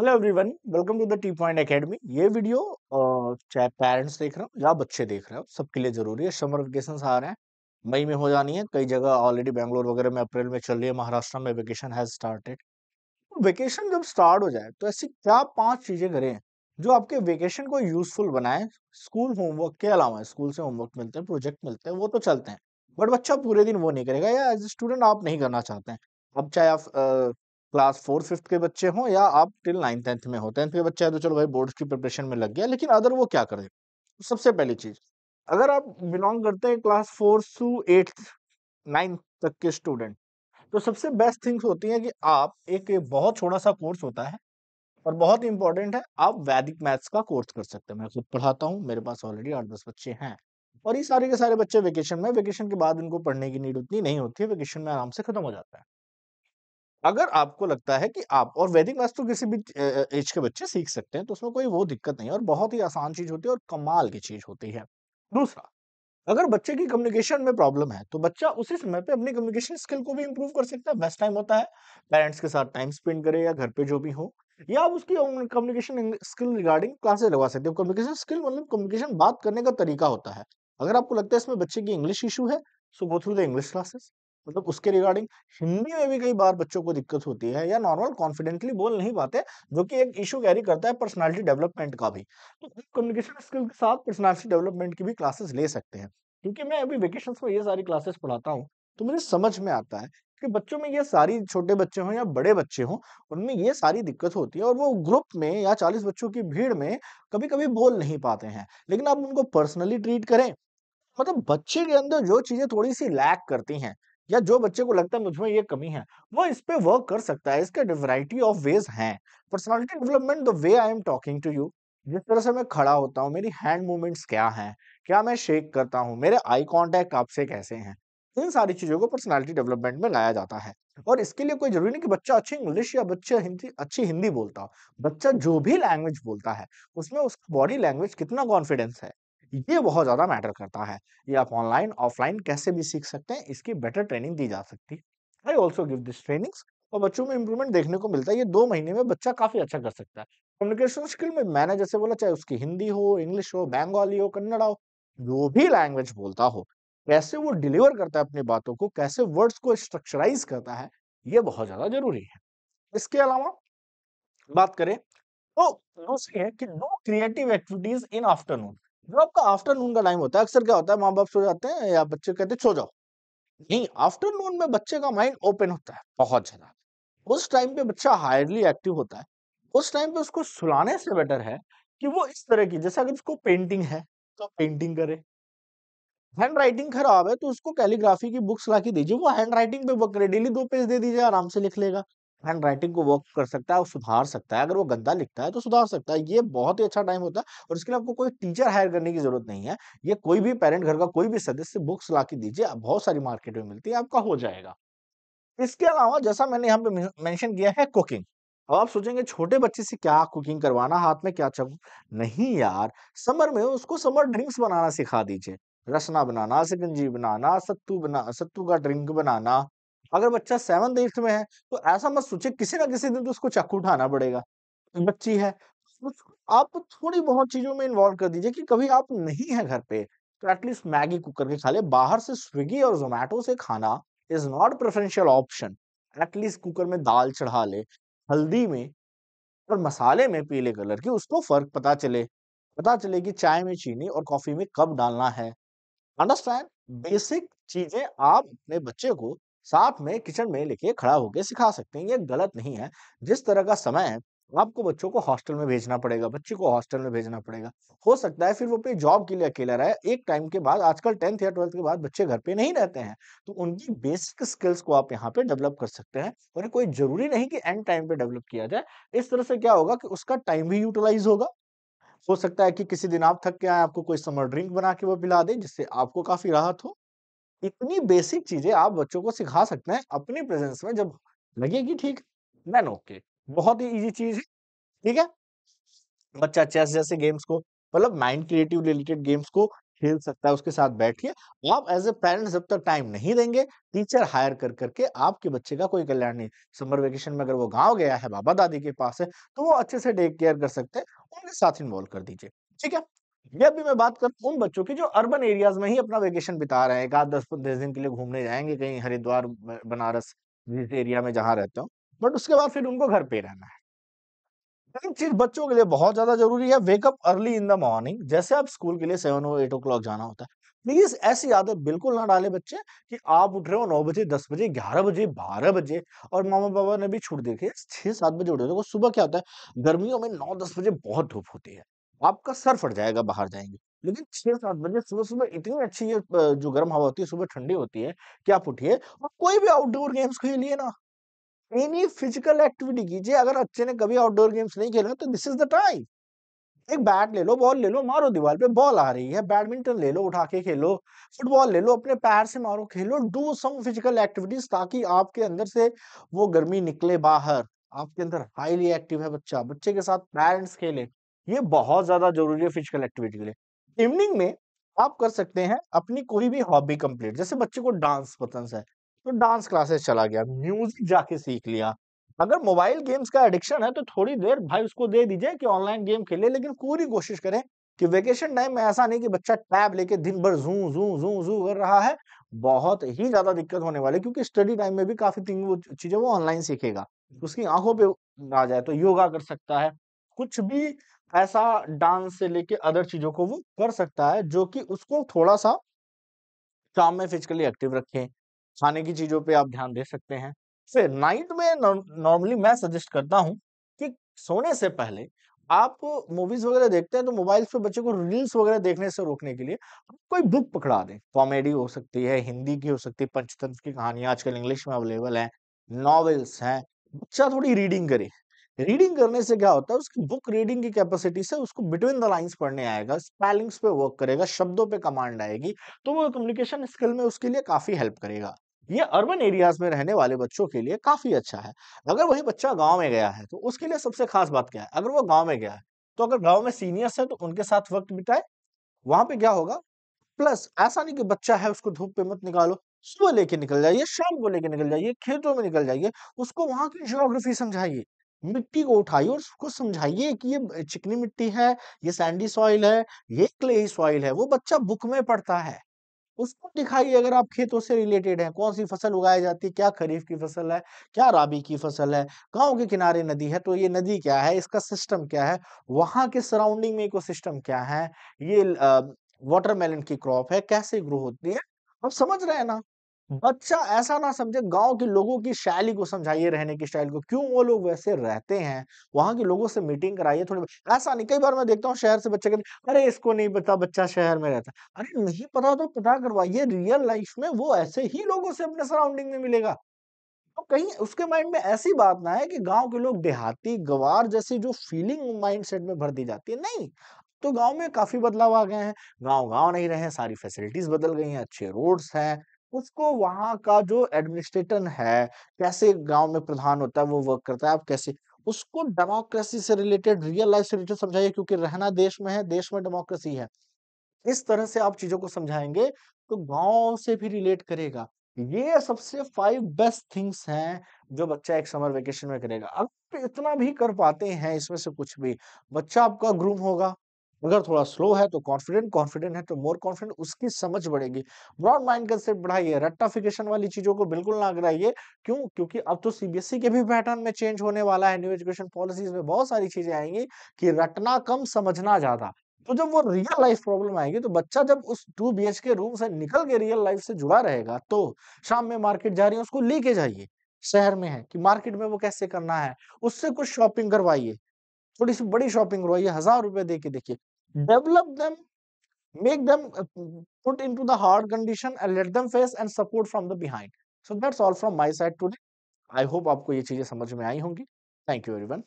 Hello everyone welcome to the T point academy ये वीडियो चाहे पेरेंट्स देख रहे हो या बच्चे देख रहे हो सबके लिए जरूरी है समर वेकेशन आ रहे हैं मई में हो जानी है कई जगह ऑलरेडी बैंगलोर वगैरह में अप्रैल में चल रही है महाराष्ट्र में वेकेशन हैज स्टार्टेड वेकेशन जब स्टार्ट हो जाए तो ऐसी क्या पांच चीजें करें जो आपके वेकेशन को यूजफुल बनाए स्कूल होमवर्क के अलावा स्कूल से होमवर्क मिलते हैं प्रोजेक्ट मिलते हैं वो तो चलते हैं बट बच्चा पूरे दिन वो नहीं करेगा या एज ए स्टूडेंट आप नहीं करना चाहते हैं अब चाहे आप क्लास फोर फिफ्थ के बच्चे हों या आप टिल नाइन टेंथ में हो टेंथ के बच्चे हैं तो चलो भाई बोर्ड की प्रिपरेशन में लग गया लेकिन अदर वो क्या करें सबसे पहली चीज अगर आप बिलोंग करते हैं class four to eight ninth तक के स्टूडेंट तो सबसे बेस्ट थिंग्स होती है कि आप एक बहुत छोटा सा कोर्स होता है और बहुत इंपॉर्टेंट है आप वैदिक मैथ्स का कोर्स कर सकते हैं मैं खुद पढ़ाता हूँ मेरे पास ऑलरेडी आठ दस बच्चे हैं और ये सारे के सारे बच्चे वेकेशन में वेकेशन के बाद इनको पढ़ने की नीड उतनी नहीं होती है वेकेशन में आराम से खत्म हो जाता है अगर आपको लगता है कि आप और वैदिक वास्तु किसी भी एज के बच्चे सीख सकते हैं तो उसमें कोई वो दिक्कत नहीं है और बहुत ही आसान चीज होती है और कमाल की चीज होती है दूसरा अगर बच्चे की कम्युनिकेशन में प्रॉब्लम है तो बच्चा उसी समय पे अपनी कम्युनिकेशन स्किल को भी इंप्रूव कर सकता है बेस्ट टाइम होता है पेरेंट्स के साथ टाइम स्पेंड करे या घर पे जो भी हो या आप उसकी कम्युनिकेशन स्किल रिगार्डिंग क्लासेस लगवा सकते हो कम्युनिकेशन स्किल मतलब कम्युनिकेशन बात करने का तरीका होता है अगर आपको लगता है इसमें बच्चे की इंग्लिश इशू है so go through the English classes मतलब उसके रिगार्डिंग हिंदी में भी कई बार बच्चों को दिक्कत होती है या नॉर्मल कॉन्फिडेंटली बोल नहीं पाते जो कि एक इशू कैरी करता है पर्सनालिटी डेवलपमेंट का भी तो कम्युनिकेशन स्किल के साथ पर्सनालिटी डेवलपमेंट की भी क्लासेस ले सकते हैं क्योंकि मैं अभी वेकेशन में ये सारी क्लासेस पढ़ाता हूँ तो मुझे समझ में आता है कि बच्चों में ये सारी छोटे बच्चे हों या बड़े बच्चे हों उनमें ये सारी दिक्कत होती है और वो ग्रुप में या चालीस बच्चों की भीड़ में कभी कभी बोल नहीं पाते हैं लेकिन आप उनको पर्सनली ट्रीट करें मतलब बच्चे के अंदर जो चीजें थोड़ी सी लैक करती हैं या जो बच्चे को लगता है मुझमें ये कमी है वो इस पे वर्क कर सकता है इसके वैरायटी ऑफ वेज हैं personality development the way I am talking to you जिस तरह से मैं खड़ा होता हूँ मेरी हैंड मूवमेंट्स क्या हैं क्या मैं शेक करता हूँ मेरे आई कॉन्टेक्ट आपसे कैसे हैं इन सारी चीज़ों को पर्सनैलिटी डेवलपमेंट में लाया जाता है और इसके लिए कोई जरूरी नहीं कि बच्चा अच्छी इंग्लिश या बच्चा हिंदी अच्छी हिंदी बोलता हो बच्चा जो भी लैंग्वेज बोलता है उसमें उसकी बॉडी लैंग्वेज कितना कॉन्फिडेंस है ये बहुत ज़्यादा मैटर करता है ये आप ऑनलाइन ऑफलाइन कैसे भी सीख सकते हैं इसकी बेटर ट्रेनिंग दी जा सकती है I also give this training और बच्चों में इंप्रूवमेंट देखने को मिलता है ये दो महीने में बच्चा काफ़ी अच्छा कर सकता है कम्युनिकेशन स्किल में मैंने जैसे बोला चाहे उसकी हिंदी हो इंग्लिश हो बंगाली हो कन्नड़ा हो जो भी लैंग्वेज बोलता हो कैसे वो डिलीवर करता है अपनी बातों को कैसे वर्ड्स को स्ट्रक्चराइज करता है ये बहुत ज़्यादा जरूरी है इसके अलावा बात करें तो दूसरी है कि do creative activities in afternoon जो आपका आफ्टरनून का टाइम होता है अक्सर क्या होता है माँ बाप सो जाते हैं या बच्चे कहते हैं सो जाओ नहीं आफ्टरनून में बच्चे का माइंड ओपन होता है बहुत ज्यादा उस टाइम पे बच्चा हायरली एक्टिव होता है उस टाइम पे उसको सुलाने से बेटर है कि वो इस तरह की जैसे अगर उसको पेंटिंग है तो पेंटिंग करे हैंड राइटिंग खराब है तो उसको कैलीग्राफी की बुक्स ला के दीजिए वो हैंड राइटिंग पे बुक करे डेली दो पेज दे दीजिए आराम से लिख लेगा हैंड राइटिंग को वर्क कर सकता है और सुधार सकता है अगर वो गंदा लिखता है तो सुधार सकता है ये बहुत ही अच्छा टाइम होता है और इसके लिए आपको कोई टीचर हायर करने की जरूरत नहीं है ये कोई भी पेरेंट घर का कोई भी सदस्य बुक्स ला के दीजिए बहुत सारी मार्केट में मिलती है आपका हो जाएगा इसके अलावा जैसा मैंने यहाँ पे मैंशन किया है कुकिंग अब आप सोचेंगे छोटे बच्चे से क्या कुकिंग करवाना हाथ में क्या चाहू नहीं यार समर में उसको समर ड्रिंक्स बनाना सिखा दीजिए रसना बनाना सिकंजी बनाना सत्तू बना सत्तू का ड्रिंक बनाना अगर बच्चा सेवन एट्थ में है तो ऐसा मत सोचे किसी ना किसी दिन तो उसको चाकू उठाना पड़ेगा बच्ची है तो आप थोड़ी बहुत चीजों में इन्वॉल्व कर दीजिए कि कभी आप नहीं है घर पे तो एटलीस्ट मैगी कुक करके खा ले बाहर से स्विगी और जोमेटो से खाना is not preferential option at least cooker में दाल चढ़ा ले हल्दी में और मसाले में पीले कलर की उसको फर्क पता चले पता चले कि चाय में चीनी और कॉफी में कब डालना है अंडरस्टैंड बेसिक चीजें आप अपने बच्चे को साथ में किचन में लेके खड़ा होके सिखा सकते हैं ये गलत नहीं है जिस तरह का समय है आपको बच्चों को हॉस्टल में भेजना पड़ेगा बच्चे को हॉस्टल में भेजना पड़ेगा हो सकता है फिर वो अपनी जॉब के लिए अकेला रहे एक टाइम के बाद आजकल टेंथ या ट्वेल्थ के बाद बच्चे घर पे नहीं रहते हैं तो उनकी बेसिक स्किल्स को आप यहाँ पे डेवलप कर सकते हैं और कोई जरूरी नहीं कि एंड टाइम पे डेवलप किया जाए इस तरह से क्या होगा कि उसका टाइम भी यूटिलाइज होगा हो सकता है कि किसी दिन आप थक के आए आपको कोई समर ड्रिंक बना के वो पिला दे जिससे आपको काफी राहत हो इतनी बेसिक चीजें आप बच्चों को सिखा सकते हैं अपनी प्रेजेंस में जब लगेगी ठीक मैन ओके बहुत ही इजी चीज है ठीक है बच्चा चेस जैसे गेम्स को मतलब माइंड क्रिएटिव रिलेटेड गेम्स को खेल सकता है उसके साथ बैठिए आप एज ए पेरेंट्स जब तक टाइम नहीं देंगे टीचर हायर कर करके आपके बच्चे का कोई कल्याण नहीं समर वेकेशन में अगर वो गांव गया है बाबा दादी के पास है तो वो अच्छे से टेक केयर कर सकते हैं उनके साथ इन्वॉल्व कर दीजिए ठीक है ये अभी मैं बात कर उन बच्चों की जो अर्बन एरियाज में ही अपना वेकेशन बिता रहे हैं एक आध दस दस दिन के लिए घूमने जाएंगे कहीं हरिद्वार बनारस जिस एरिया में जहाँ रहते हो बट उसके बाद फिर उनको घर पे रहना है चीज बच्चों के लिए बहुत ज्यादा जरूरी है wake up early in the morning जैसे आप स्कूल के लिए सेवन और एट ओ क्लॉक जाना होता है प्लीज ऐसी आदत बिल्कुल ना डाले बच्चे कि आप उठ रहे हो नौ बजे दस बजे ग्यारह बजे बारह बजे और मामा पापा ने भी छूट देखी छह सात बजे उठे देखो सुबह क्या होता है गर्मियों में नौ दस बजे बहुत धूप होती है आपका सर फट जाएगा बाहर जाएंगे लेकिन छह सात बजे सुबह सुबह इतनी अच्छी जो गर्म हवा होती है सुबह ठंडी होती है कि आप उठिए और कोई भी आउटडोर गेम्स खेलिए ना एनी फिजिकल एक्टिविटी कीजिए अगर अच्छे ने कभी आउटडोर गेम्स नहीं खेला तो दिस इज द टाइम एक बैट ले लो बॉल ले लो मारो दीवार पे बॉल आ रही है बैडमिंटन ले लो उठा के खेलो फुटबॉल ले लो अपने पैर से मारो खेलो डू सम फिजिकल एक्टिविटीज ताकि आपके अंदर से वो गर्मी निकले बाहर आपके अंदर हाईली एक्टिव है बच्चा बच्चे के साथ पेरेंट्स खेले ये बहुत ज्यादा जरूरी है फिजिकल एक्टिविटी के लिए इवनिंग में आप कर सकते हैं अपनी कोई भी हॉबी कंप्लीट जैसे बच्चे को डांस पसंद है तो डांस क्लासेस चला गया म्यूजिक जाके सीख लिया अगर मोबाइल गेम्स का एडिक्शन है तो थोड़ी देर भाई उसको दे दीजिए कि ऑनलाइन गेम खेले लेकिन पूरी कोशिश करें कि वेकेशन टाइम में ऐसा नहीं कि बच्चा टैब लेके दिन भर जू जू जू जू कर रहा है बहुत ही ज्यादा दिक्कत होने वाली क्योंकि स्टडी टाइम में भी काफी वो चीजें वो ऑनलाइन सीखेगा उसकी आंखों पे आ जाए तो योगा कर सकता है कुछ भी ऐसा डांस से लेके अदर चीजों को वो कर सकता है जो कि उसको थोड़ा सा शाम में फिजिकली एक्टिव रखें खाने की चीजों पे आप ध्यान दे सकते हैं फिर नाइट में नॉर्मली मैं सजेस्ट करता हूँ कि सोने से पहले आप मूवीज वगैरह देखते हैं तो मोबाइल पे बच्चे को रील्स वगैरह देखने से रोकने के लिए कोई बुक पकड़ा दें कॉमेडी हो सकती है हिंदी की हो सकती है पंचतंत्र की कहानियां आजकल इंग्लिश में अवेलेबल है नॉवेल्स हैं बच्चा थोड़ी रीडिंग करे रीडिंग करने से क्या होता है उसकी बुक रीडिंग की कैपेसिटी से उसको बिटवीन द लाइंस पढ़ने आएगा स्पेलिंग्स पे वर्क करेगा शब्दों पे कमांड आएगी तो वो कम्युनिकेशन स्किल में उसके लिए काफी हेल्प करेगा ये अर्बन एरियाज में रहने वाले बच्चों के लिए काफी अच्छा है अगर वही बच्चा गाँव में गया है तो उसके लिए सबसे खास बात क्या है अगर वो गाँव में गया है तो अगर गाँव में सीनियर्स है तो उनके साथ वक्त बिताए वहां पर क्या होगा प्लस ऐसा नहीं कि बच्चा है उसको धूप पे मत निकालो सुबह लेके निकल जाइए शाम को लेके निकल जाइए खेतों में निकल जाइए उसको वहां की ज्योग्राफी समझाइए मिट्टी को उठाइए और उसको समझाइए कि ये चिकनी मिट्टी है ये सैंडी सॉइल है ये क्ले सॉइल है वो बच्चा बुक में पढ़ता है उसको दिखाइए अगर आप खेतों से रिलेटेड हैं कौन सी फसल उगाई जाती है क्या खरीफ की फसल है क्या राबी की फसल है गांव के किनारे नदी है तो ये नदी क्या है इसका सिस्टम क्या है वहां के सराउंडिंग में सिस्टम क्या है ये वाटरमेलन की क्रॉप है कैसे ग्रो होती है आप समझ रहे हैं ना बच्चा हम्म। ऐसा ना समझे गांव के लोगों की शैली को समझाइए रहने की स्टाइल को क्यों वो लोग वैसे रहते हैं वहां के लोगों से मीटिंग कराइए थोड़ी ऐसा नहीं कई बार मैं देखता हूँ शहर से बच्चे कहते अरे इसको नहीं पता बच्चा शहर में रहता अरे नहीं पता तो पता करवाइए रियल लाइफ में वो ऐसे ही लोगों से अपने सराउंडिंग में मिलेगा तो कहीं उसके माइंड में ऐसी बात ना है कि गांव के लोग देहाती गवार जैसी जो फीलिंग माइंड सेट में भर दी जाती है नहीं तो गांव में काफी बदलाव आ गए हैं गांव गांव नहीं रहे सारी फैसिलिटीज बदल गई हैं अच्छे रोड्स हैं उसको वहां का जो एडमिनिस्ट्रेटर है कैसे गांव में प्रधान होता है वो वर्क करता है आप कैसे उसको डेमोक्रेसी से रिलेटेड रियल लाइफ से रिलेटेड समझाइए क्योंकि रहना देश में है देश में डेमोक्रेसी है इस तरह से आप चीजों को समझाएंगे तो गांव से भी रिलेट करेगा ये सबसे फाइव बेस्ट थिंग्स हैं जो बच्चा एक समर वेकेशन में करेगा अब इतना भी कर पाते हैं इसमें से कुछ भी बच्चा आपका ग्रूम होगा अगर थोड़ा स्लो है तो कॉन्फिडेंट कॉन्फिडेंट है तो मोर कॉन्फिडेंट उसकी समझ बढ़ेगी ब्रॉड माइंड कंसेप्ट बढ़ाइए रट्टाफिकेशन वाली चीजों को बिल्कुल ना गिराइए क्यों क्योंकि अब तो सीबीएसई e के भी पैटर्न में चेंज होने वाला है न्यू एजुकेशन पॉलिसीज में बहुत सारी चीजें आएंगी कि रटना कम समझना ज्यादा तो जब वो रियल लाइफ प्रॉब्लम आएगी तो बच्चा जब उस टू बी के रूम से निकल के रियल लाइफ से जुड़ा रहेगा तो शाम में मार्केट जा रही है उसको लेके जाइए शहर में है कि मार्केट में वो कैसे करना है उससे कुछ शॉपिंग करवाइए थोड़ी सी बड़ी शॉपिंग करवाइए हजार रुपए दे के देखिए develop them make them uh, put into the hard condition and let them face and support from the behind so that's all from my side today i hope you ye cheeze these things. thank you everyone